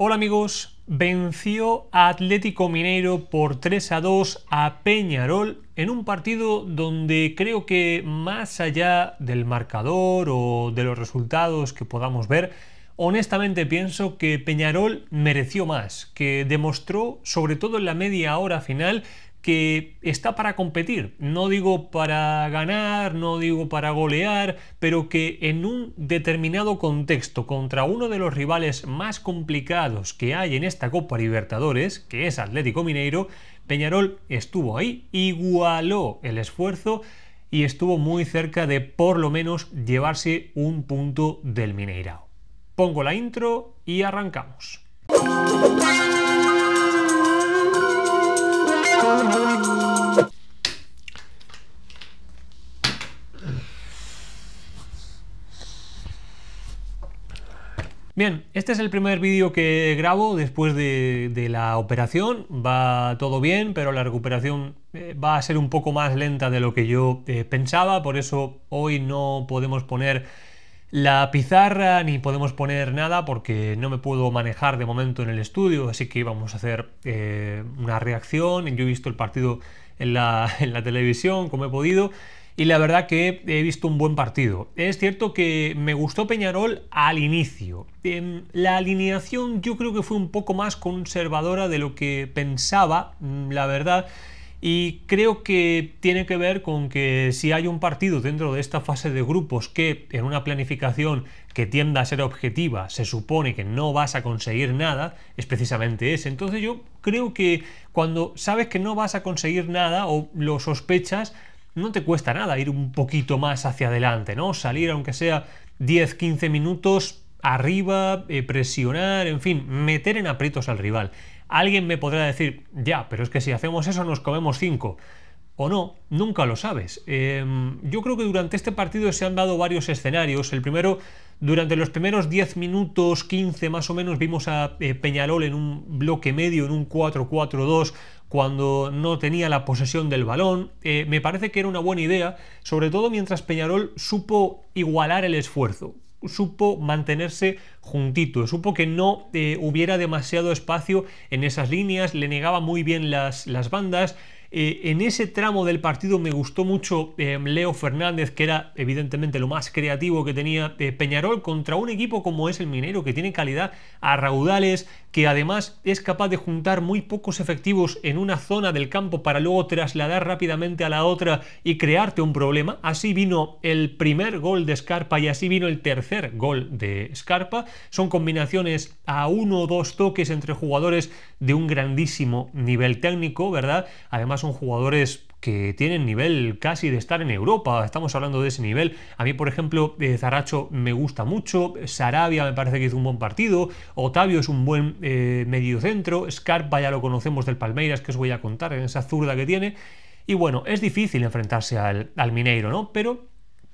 Hola amigos, venció Atlético Mineiro por 3 a 2 a Peñarol en un partido donde creo que más allá del marcador o de los resultados que podamos ver, honestamente pienso que Peñarol mereció más, que demostró, sobre todo en la media hora final, que está para competir, no digo para ganar, no digo para golear, pero que en un determinado contexto contra uno de los rivales más complicados que hay en esta Copa Libertadores, que es Atlético Mineiro, Peñarol estuvo ahí, igualó el esfuerzo y estuvo muy cerca de por lo menos llevarse un punto del Mineirao. Pongo la intro y arrancamos. Bien, este es el primer vídeo que grabo después de, la operación. Va todo bien, pero la recuperación eh, va a ser un poco más lenta de lo que yo eh, pensaba, por eso hoy no podemos poner la pizarra ni podemos poner nada porque no me puedo manejar de momento en el estudio, así que vamos a hacer eh, una reacción. Yo he visto el partido en la, en la televisión como he podido y la verdad que he visto un buen partido. Es cierto que me gustó Peñarol al inicio. Em, la alineación yo creo que fue un poco más conservadora de lo que pensaba, mm, la verdad y creo que tiene que ver con que si hay un partido dentro de esta fase de grupos que en una planificación que tienda a ser objetiva se supone que no vas a conseguir nada, es precisamente ese. Entonces yo creo que cuando sabes que no vas a conseguir nada o lo sospechas, no te cuesta nada ir un poquito más hacia adelante, ¿no? Salir aunque sea 10, 15 minutos arriba, eh, presionar, en fin, meter en aprietos al rival. Alguien me podrá decir, ya, pero es que si hacemos eso nos comemos 5. O no, nunca lo sabes. Em, yo creo que durante este partido se han dado varios escenarios. El primero, durante los primeros 10 minutos, 15 más o menos, vimos a eh, Peñarol en un bloque medio, en un 4-4-2, cuando no tenía la posesión del balón. Eh, me parece que era una buena idea, sobre todo mientras Peñarol supo igualar el esfuerzo supo mantenerse juntito, supo que no eh, hubiera demasiado espacio en esas líneas, le negaba muy bien las bandas, eh, en ese tramo del partido me gustó mucho eh, Leo Fernández, que era evidentemente lo más creativo que tenía eh, Peñarol contra un equipo como es el Minero, que tiene calidad a raudales, que además es capaz de juntar muy pocos efectivos en una zona del campo para luego trasladar rápidamente a la otra y crearte un problema. Así vino el primer gol de Scarpa y así vino el tercer gol de Scarpa. Son combinaciones a uno o dos toques entre jugadores de un grandísimo nivel técnico, ¿verdad? Además son jugadores que tienen nivel casi de estar en Europa, estamos hablando de ese nivel. A mí, por ejemplo, eh, Zaracho me gusta mucho, Sarabia me parece que hizo un buen partido, Otavio es un buen eh, mediocentro, Scarpa ya lo conocemos del Palmeiras, que os voy a contar, en esa zurda que tiene. Y bueno, es difícil enfrentarse al, Mineiro, ¿no? Pero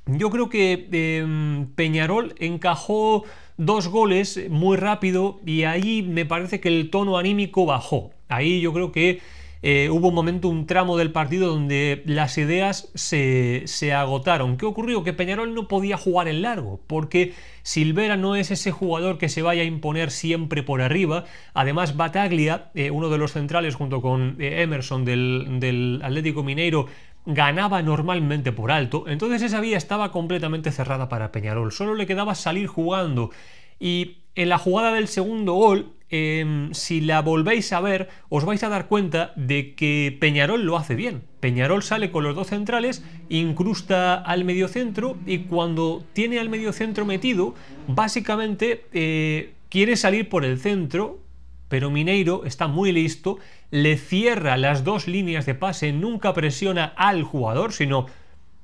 yo creo que em, Peñarol encajó dos goles muy rápido y ahí me parece que el tono anímico bajó. Ahí yo creo que eh, hubo un momento, un tramo del partido donde las ideas se, se agotaron. ¿Qué ocurrió? Que Peñarol no podía jugar en largo, porque Silvera no es ese jugador que se vaya a imponer siempre por arriba. Además, Bataglia, eh, uno de los centrales junto con eh, Emerson del, del Atlético Mineiro, ganaba normalmente por alto. Entonces esa vía estaba completamente cerrada para Peñarol. Solo le quedaba salir jugando. Y en la jugada del segundo gol, Em, si la volvéis a ver, os vais a dar cuenta de que Peñarol lo hace bien. Peñarol sale con los dos centrales, incrusta al mediocentro y cuando tiene al mediocentro metido, básicamente eh, quiere salir por el centro, pero Mineiro está muy listo, le cierra las dos líneas de pase, nunca presiona al jugador, sino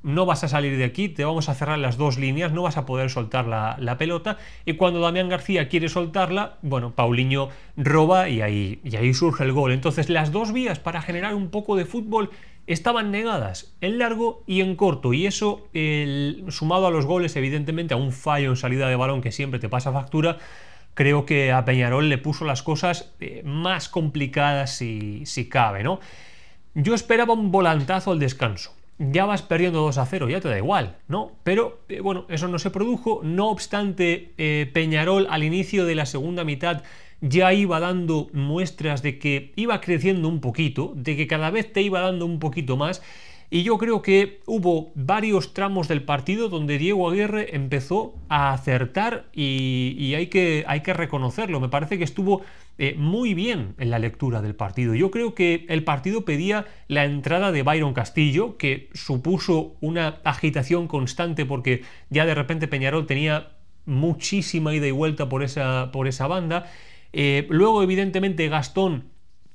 no vas a salir de aquí, te vamos a cerrar las dos líneas, no vas a poder soltar la, pelota. Y cuando Damián García quiere soltarla, bueno, Paulinho roba y ahí, y ahí surge el gol. Entonces las dos vías para generar un poco de fútbol estaban negadas, en largo y en corto. Y eso, sumado a los goles, evidentemente, a un fallo en salida de balón que siempre te pasa factura, creo que a Peñarol le puso las cosas eh, más complicadas si, si cabe, ¿no? Yo esperaba un volantazo al descanso ya vas perdiendo 2 a 0, ya te da igual, ¿no? Pero eh, bueno, eso no se produjo, no obstante, eh, Peñarol al inicio de la segunda mitad ya iba dando muestras de que iba creciendo un poquito, de que cada vez te iba dando un poquito más y yo creo que hubo varios tramos del partido donde Diego Aguirre empezó a acertar y, hay, que, hay que reconocerlo. Me parece que estuvo eh, muy bien en la lectura del partido. Yo creo que el partido pedía la entrada de Byron Castillo, que supuso una agitación constante porque ya de repente Peñarol tenía muchísima ida y vuelta por esa, por esa banda. Eh, luego, evidentemente, Gastón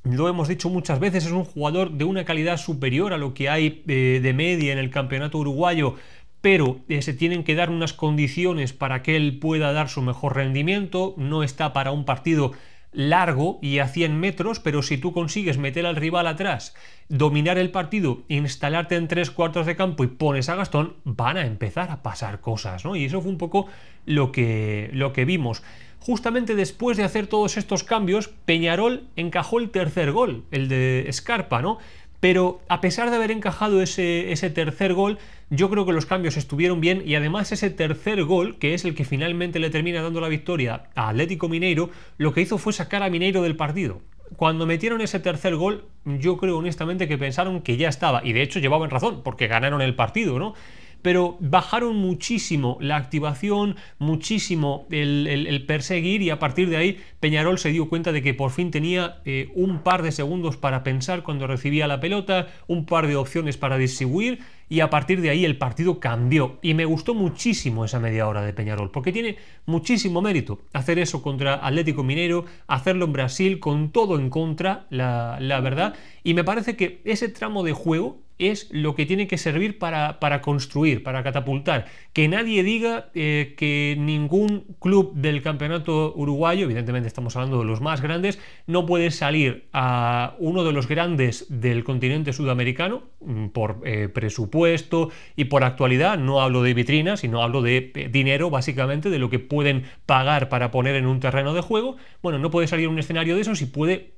lo hemos dicho muchas veces, es un jugador de una calidad superior a lo que hay eh, de media en el campeonato uruguayo, pero eh, se tienen que dar unas condiciones para que él pueda dar su mejor rendimiento, no está para un partido largo y a 100 metros, pero si tú consigues meter al rival atrás, dominar el partido, instalarte en tres cuartos de campo y pones a Gastón, van a empezar a pasar cosas, ¿no? Y eso fue un poco lo que, lo que vimos justamente después de hacer todos estos cambios, Peñarol encajó el tercer gol, el de Scarpa, ¿no? Pero a pesar de haber encajado ese, ese, tercer gol, yo creo que los cambios estuvieron bien y además ese tercer gol, que es el que finalmente le termina dando la victoria a Atlético Mineiro, lo que hizo fue sacar a Mineiro del partido. Cuando metieron ese tercer gol, yo creo honestamente que pensaron que ya estaba, y de hecho llevaban razón, porque ganaron el partido, ¿no? pero bajaron muchísimo la activación, muchísimo el, perseguir y a partir de ahí Peñarol se dio cuenta de que por fin tenía eh, un par de segundos para pensar cuando recibía la pelota, un par de opciones para distribuir y a partir de ahí el partido cambió. Y me gustó muchísimo esa media hora de Peñarol, porque tiene muchísimo mérito hacer eso contra Atlético Minero, hacerlo en Brasil con todo en contra, la verdad. Y me parece que ese tramo de juego es lo que tiene que servir para, para construir, para catapultar que nadie diga eh, que ningún club del campeonato uruguayo, evidentemente estamos hablando de los más grandes, no puede salir a uno de los grandes del continente sudamericano mm, por eh, presupuesto y por actualidad. No hablo de vitrinas, sino hablo de eh, dinero, básicamente, de lo que pueden pagar para poner en un terreno de juego. Bueno, no puede salir un escenario de eso si puede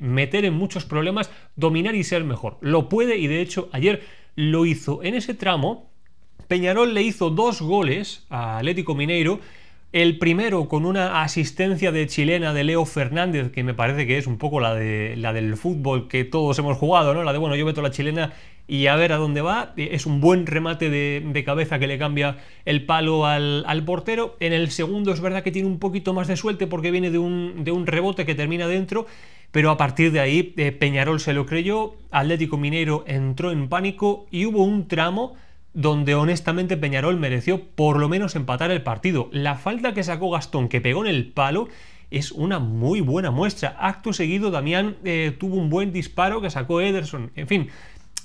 meter en muchos problemas, dominar y ser mejor. Lo puede y de hecho ayer lo hizo en ese tramo Peñarol le hizo dos goles a Atlético Mineiro. El primero con una asistencia de chilena de Leo Fernández, que me parece que es un poco la, de, la del fútbol que todos hemos jugado, ¿no? La de, bueno, yo meto la chilena y a ver a dónde va. Es un buen remate de, cabeza que le cambia el palo al, portero. En el segundo es verdad que tiene un poquito más de suerte porque viene de un, rebote que termina dentro, pero a partir de ahí eh, Peñarol se lo creyó, Atlético Mineiro entró en pánico y hubo un tramo donde honestamente Peñarol mereció por lo menos empatar el partido. La falta que sacó Gastón, que pegó en el palo, es una muy buena muestra. Acto seguido, Damián eh, tuvo un buen disparo que sacó Ederson. En fin,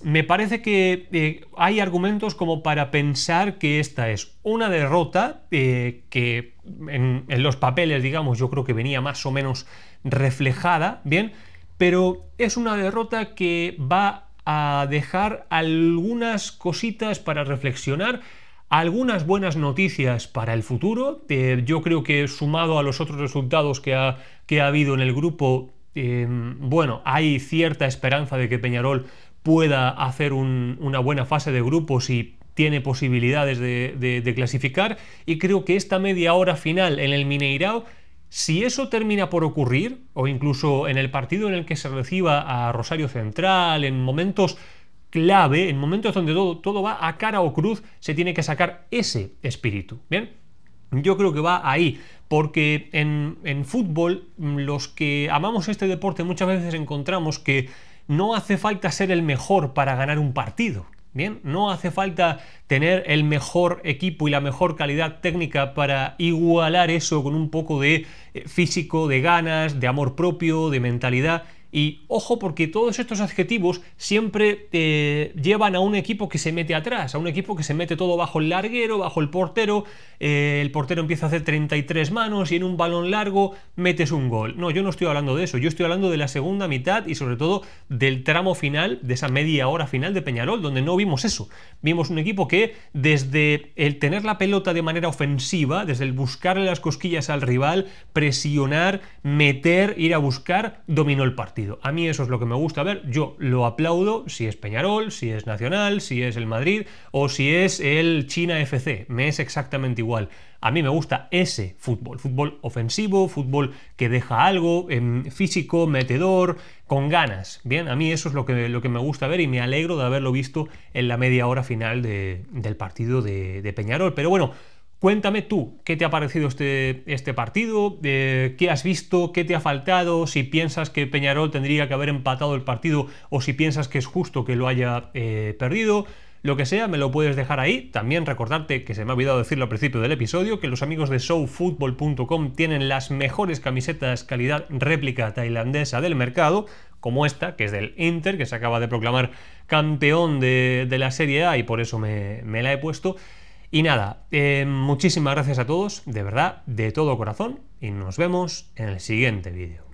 me parece que eh, hay argumentos como para pensar que esta es una derrota eh, que en, en los papeles, digamos, yo creo que venía más o menos reflejada, ¿bien? Pero es una derrota que va a dejar algunas cositas para reflexionar, algunas buenas noticias para el futuro. Eh, yo creo que sumado a los otros resultados que ha, que ha habido en el grupo, eh, bueno, hay cierta esperanza de que Peñarol pueda hacer una buena fase de grupos y tiene posibilidades de clasificar. Y creo que esta media hora final en el Mineirao si eso termina por ocurrir, o incluso en el partido en el que se reciba a Rosario Central, en momentos clave, en momentos donde todo, va a cara o cruz, se tiene que sacar ese espíritu. ¿Bien? Yo creo que va ahí, porque en fútbol mm, los que amamos este deporte muchas veces encontramos que no hace falta ser el mejor para ganar un partido. Bien, no hace falta tener el mejor equipo y la mejor calidad técnica para igualar eso con un poco de eh, físico, de ganas, de amor propio, de mentalidad y ojo porque todos estos adjetivos siempre eh, llevan a un equipo que se mete atrás, a un equipo que se mete todo bajo el larguero, bajo el portero, eh, el portero empieza a hacer 33 manos y en un balón largo metes un gol. No, yo no estoy hablando de eso, yo estoy hablando de la segunda mitad y sobre todo del tramo final, de esa media hora final de Peñarol, donde no vimos eso. Vimos un equipo que desde el tener la pelota de manera ofensiva, desde el buscarle las cosquillas al rival, presionar, meter, ir a buscar, dominó el partido. A mí eso es lo que me gusta ver. Yo lo aplaudo si es Peñarol, si es Nacional, si es el Madrid o si es el China FC. Me es exactamente igual. A mí me gusta ese fútbol, fútbol ofensivo, fútbol que deja algo, em, físico, metedor, con ganas. Bien, a mí eso es lo que, lo que, me gusta ver y me alegro de haberlo visto en la media hora final del partido de, de Peñarol. Pero bueno, Cuéntame tú qué te ha parecido este, este partido, eh, qué has visto, qué te ha faltado, si piensas que Peñarol tendría que haber empatado el partido o si piensas que es justo que lo haya eh, perdido. Lo que sea, me lo puedes dejar ahí. También recordarte que se me ha olvidado decirlo al principio del episodio, que los amigos de showfootball.com tienen las mejores camisetas calidad réplica tailandesa del mercado, como esta, que es del Inter, que se acaba de proclamar campeón de, la Serie A y por eso me la he puesto. Y nada, eh, muchísimas gracias a todos, de verdad, de todo corazón, y nos vemos en el siguiente vídeo.